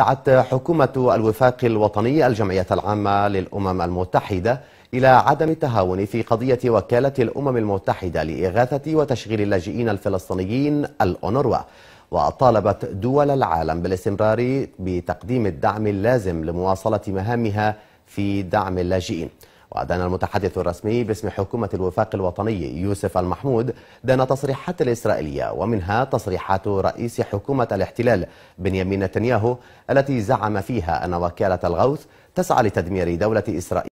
دعت حكومة الوفاق الوطني الجمعية العامة للأمم المتحدة إلى عدم التهاون في قضية وكالة الأمم المتحدة لإغاثة وتشغيل اللاجئين الفلسطينيين الأونروا وطالبت دول العالم بالاستمرار بتقديم الدعم اللازم لمواصلة مهامها في دعم اللاجئين وأدان المتحدث الرسمي باسم حكومة الوفاق الوطني يوسف المحمود دان تصريحات الإسرائيلية ومنها تصريحات رئيس حكومة الاحتلال بنيامين نتنياهو التي زعم فيها أن وكالة الغوث تسعى لتدمير دولة إسرائيل